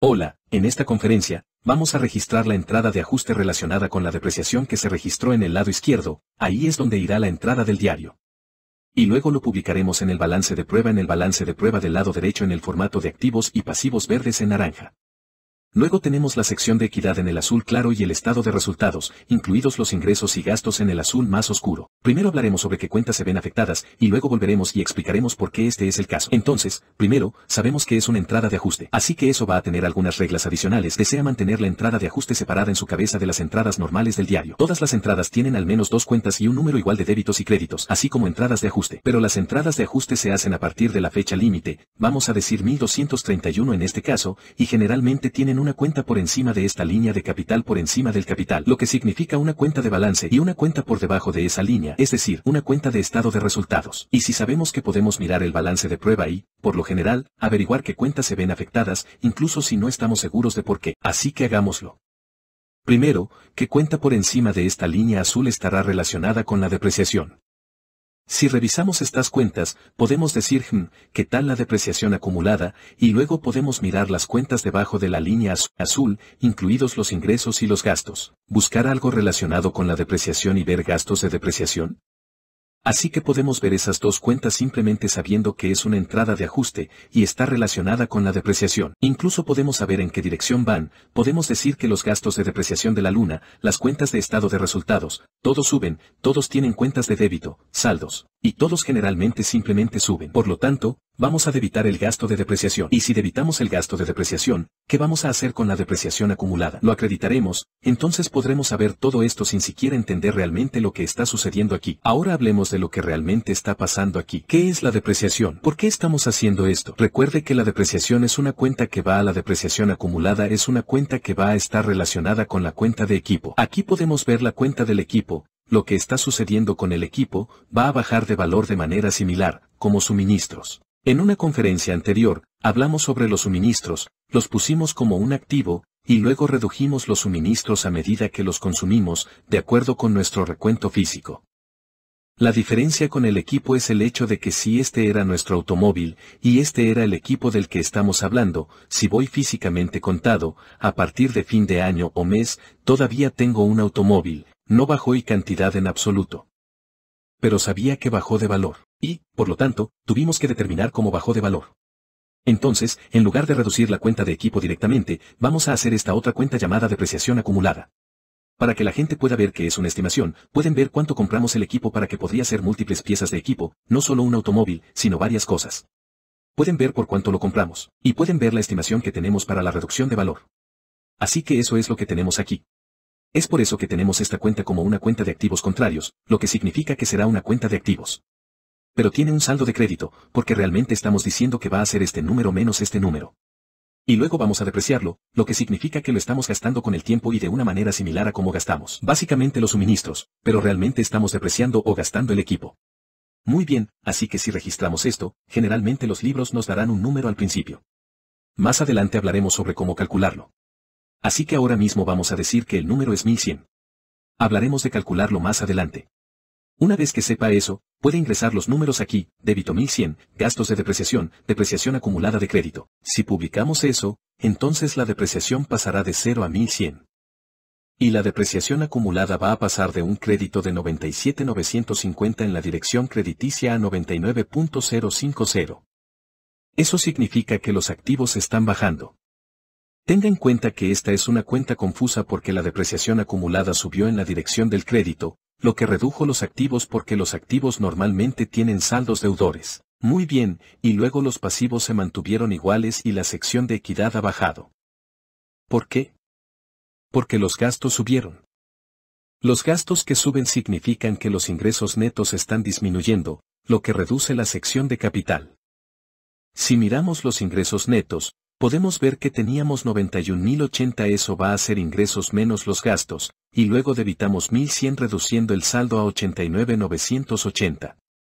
Hola, en esta conferencia, vamos a registrar la entrada de ajuste relacionada con la depreciación que se registró en el lado izquierdo, ahí es donde irá la entrada del diario. Y luego lo publicaremos en el balance de prueba en el balance de prueba del lado derecho en el formato de activos y pasivos verdes en naranja. Luego tenemos la sección de equidad en el azul claro y el estado de resultados, incluidos los ingresos y gastos en el azul más oscuro. Primero hablaremos sobre qué cuentas se ven afectadas, y luego volveremos y explicaremos por qué este es el caso. Entonces, primero, sabemos que es una entrada de ajuste, así que eso va a tener algunas reglas adicionales. Desea mantener la entrada de ajuste separada en su cabeza de las entradas normales del diario. Todas las entradas tienen al menos dos cuentas y un número igual de débitos y créditos, así como entradas de ajuste. Pero las entradas de ajuste se hacen a partir de la fecha límite, vamos a decir 1231 en este caso, y generalmente tienen una cuenta por encima de esta línea de capital por encima del capital, lo que significa una cuenta de balance y una cuenta por debajo de esa línea, es decir, una cuenta de estado de resultados. Y si sabemos que podemos mirar el balance de prueba y, por lo general, averiguar qué cuentas se ven afectadas, incluso si no estamos seguros de por qué, así que hagámoslo. Primero, qué cuenta por encima de esta línea azul estará relacionada con la depreciación. Si revisamos estas cuentas, podemos decir hmm, que tal la depreciación acumulada, y luego podemos mirar las cuentas debajo de la línea azul, incluidos los ingresos y los gastos. Buscar algo relacionado con la depreciación y ver gastos de depreciación. Así que podemos ver esas dos cuentas simplemente sabiendo que es una entrada de ajuste y está relacionada con la depreciación. Incluso podemos saber en qué dirección van, podemos decir que los gastos de depreciación de la luna, las cuentas de estado de resultados, todos suben, todos tienen cuentas de débito, saldos, y todos generalmente simplemente suben. Por lo tanto, vamos a debitar el gasto de depreciación. Y si debitamos el gasto de depreciación, ¿qué vamos a hacer con la depreciación acumulada? Lo acreditaremos, entonces podremos saber todo esto sin siquiera entender realmente lo que está sucediendo aquí. Ahora hablemos de lo que realmente está pasando aquí. ¿Qué es la depreciación? ¿Por qué estamos haciendo esto? Recuerde que la depreciación es una cuenta que va a la depreciación acumulada, es una cuenta que va a estar relacionada con la cuenta de equipo. Aquí podemos ver la cuenta del equipo, lo que está sucediendo con el equipo, va a bajar de valor de manera similar, como suministros. En una conferencia anterior, hablamos sobre los suministros, los pusimos como un activo, y luego redujimos los suministros a medida que los consumimos, de acuerdo con nuestro recuento físico. La diferencia con el equipo es el hecho de que si este era nuestro automóvil, y este era el equipo del que estamos hablando, si voy físicamente contado, a partir de fin de año o mes, todavía tengo un automóvil, no bajo y cantidad en absoluto pero sabía que bajó de valor, y, por lo tanto, tuvimos que determinar cómo bajó de valor. Entonces, en lugar de reducir la cuenta de equipo directamente, vamos a hacer esta otra cuenta llamada depreciación acumulada. Para que la gente pueda ver que es una estimación, pueden ver cuánto compramos el equipo para que podría ser múltiples piezas de equipo, no solo un automóvil, sino varias cosas. Pueden ver por cuánto lo compramos, y pueden ver la estimación que tenemos para la reducción de valor. Así que eso es lo que tenemos aquí. Es por eso que tenemos esta cuenta como una cuenta de activos contrarios, lo que significa que será una cuenta de activos. Pero tiene un saldo de crédito, porque realmente estamos diciendo que va a ser este número menos este número. Y luego vamos a depreciarlo, lo que significa que lo estamos gastando con el tiempo y de una manera similar a como gastamos. Básicamente los suministros, pero realmente estamos depreciando o gastando el equipo. Muy bien, así que si registramos esto, generalmente los libros nos darán un número al principio. Más adelante hablaremos sobre cómo calcularlo. Así que ahora mismo vamos a decir que el número es 1100. Hablaremos de calcularlo más adelante. Una vez que sepa eso, puede ingresar los números aquí, débito 1100, gastos de depreciación, depreciación acumulada de crédito. Si publicamos eso, entonces la depreciación pasará de 0 a 1100. Y la depreciación acumulada va a pasar de un crédito de 97.950 en la dirección crediticia a 99.050. Eso significa que los activos están bajando. Tenga en cuenta que esta es una cuenta confusa porque la depreciación acumulada subió en la dirección del crédito, lo que redujo los activos porque los activos normalmente tienen saldos deudores. Muy bien, y luego los pasivos se mantuvieron iguales y la sección de equidad ha bajado. ¿Por qué? Porque los gastos subieron. Los gastos que suben significan que los ingresos netos están disminuyendo, lo que reduce la sección de capital. Si miramos los ingresos netos, podemos ver que teníamos 91.080 eso va a ser ingresos menos los gastos, y luego debitamos 1.100 reduciendo el saldo a 89.980.